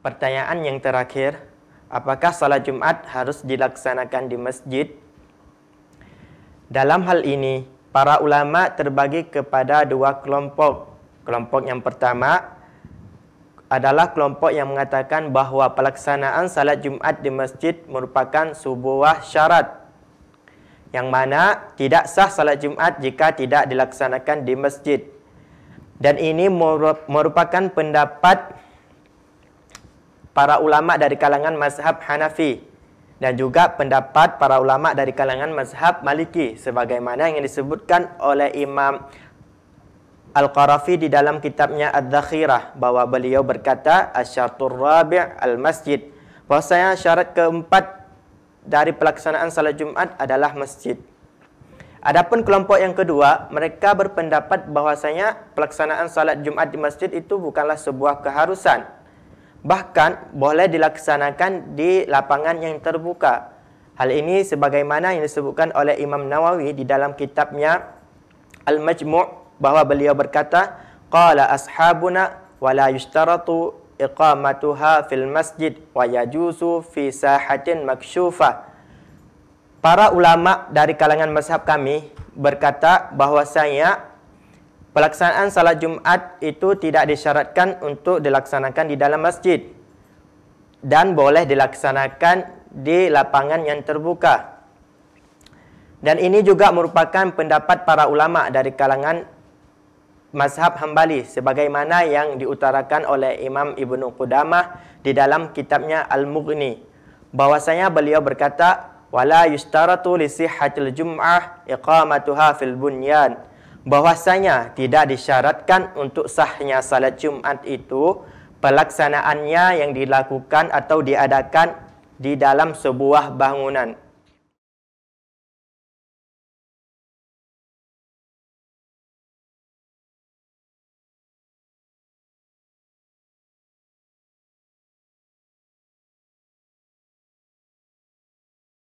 Pertanyaan yang terakhir, apakah salat Jumat harus dilaksanakan di masjid? Dalam hal ini, para ulama terbagi kepada dua kelompok. Kelompok yang pertama adalah kelompok yang mengatakan bahawa pelaksanaan salat Jumat di masjid merupakan sebuah syarat. Yang mana tidak sah salat Jumat jika tidak dilaksanakan di masjid. Dan ini merupakan pendapat para ulama dari kalangan mazhab Hanafi dan juga pendapat para ulama dari kalangan mazhab Maliki sebagaimana yang disebutkan oleh Imam Al-Qarafi di dalam kitabnya Ad-Dhakhirah bahwa beliau berkata asyartur rabi' al-masjid bahwasanya syarat keempat dari pelaksanaan salat Jumat adalah masjid. Adapun kelompok yang kedua, mereka berpendapat bahwasanya pelaksanaan salat Jumat di masjid itu bukanlah sebuah keharusan Bahkan boleh dilaksanakan di lapangan yang terbuka. Hal ini sebagaimana yang disebutkan oleh Imam Nawawi di dalam kitabnya Al-Majmu' bahawa beliau berkata, Qala ashabuna wa la yushtaratu iqamatuha fil masjid wa yajusu fi sahatin makshufa. Para ulama dari kalangan mazhab kami berkata bahawa saya pelaksanaan salat Jumaat itu tidak disyaratkan untuk dilaksanakan di dalam masjid dan boleh dilaksanakan di lapangan yang terbuka. Dan ini juga merupakan pendapat para ulama dari kalangan mazhab Hambali sebagaimana yang diutarakan oleh Imam Ibnu Qudamah di dalam kitabnya Al-Mughni bahwasanya beliau berkata wala yustaratu li sihhatil jum'ah iqamatuha fil bunyan bahwasanya tidak disyaratkan untuk sahnya salat Jumat itu pelaksanaannya yang dilakukan atau diadakan di dalam sebuah bangunan